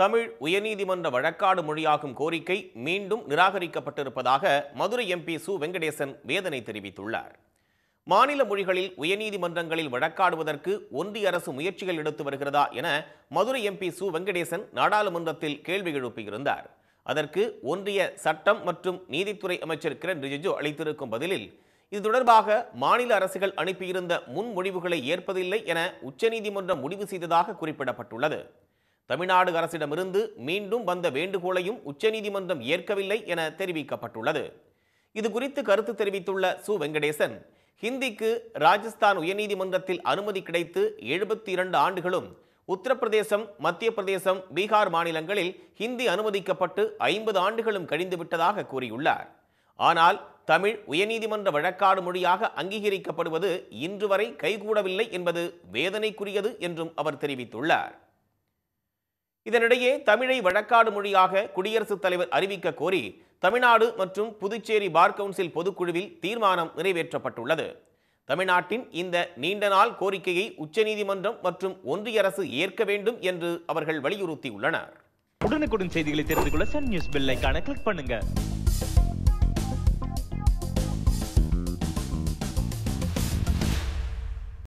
தமிழ் உயர்நீதிமன்ற வழக்காடு மொழியாகும் கோரிக்கை மீண்டும் நிராகரிக்கப்பட்டிருப்பதாக மதுரை எம்பி சு வெங்கடேசன் வேதனை தெரிவித்துள்ளார் மாநில மொழிகளில் உயர்நீதிமன்றங்களில் வழக்காடுவதற்கு ஒன்றிய அரசு முயற்சிகள் எடுத்து வருகிறதா என மதுரை எம்பி சு வெங்கடேசன் நாடாளுமன்றத்தில் கேள்வி எழுப்பியிருந்தார் அதற்கு ஒன்றிய சட்டம் மற்றும் நீதித்துறை அமைச்சர் கிரண் ரிஜிஜு அளித்திருக்கும் பதிலில் இது தொடர்பாக மாநில அரசுகள் அனுப்பியிருந்த முன்மொழிவுகளை ஏற்பதில்லை என உச்சநீதிமன்றம் முடிவு செய்ததாக குறிப்பிடப்பட்டுள்ளது தமிழ்நாடு அரசிடமிருந்து மீண்டும் வந்த வேண்டுகோளையும் உச்சநீதிமன்றம் ஏற்கவில்லை என தெரிவிக்கப்பட்டுள்ளது இதுகுறித்து கருத்து தெரிவித்துள்ள சு வெங்கடேசன் ஹிந்திக்கு ராஜஸ்தான் உயர்நீதிமன்றத்தில் அனுமதி கிடைத்து எழுபத்தி இரண்டு ஆண்டுகளும் உத்தரப்பிரதேசம் மத்திய பிரதேசம் பீகார் மாநிலங்களில் ஹிந்தி அனுமதிக்கப்பட்டு ஐம்பது ஆண்டுகளும் கழிந்துவிட்டதாக கூறியுள்ளார் ஆனால் தமிழ் உயர்நீதிமன்ற வழக்காடு மொழியாக அங்கீகரிக்கப்படுவது இன்று வரை கைகூடவில்லை என்பது வேதனைக்குரியது என்றும் அவர் தெரிவித்துள்ளார் இதனிடையே தமிழை வழக்காடு மொழியாக குடியரசுத் தலைவர் அறிவிக்க கோரி தமிழ்நாடு மற்றும் புதுச்சேரி பார் கவுன்சில் பொதுக்குழுவில் தீர்மானம் நிறைவேற்றப்பட்டுள்ளது தமிழ்நாட்டின் இந்த நீண்ட நாள் கோரிக்கையை உச்சநீதிமன்றம் மற்றும் ஒன்றிய அரசு ஏற்க வேண்டும் என்று அவர்கள் வலியுறுத்தியுள்ளனர் உடனுக்குடன் செய்திகளை தெரிந்து கொள்ள சன் நியூஸ் பெல் கிளிக் பண்ணுங்க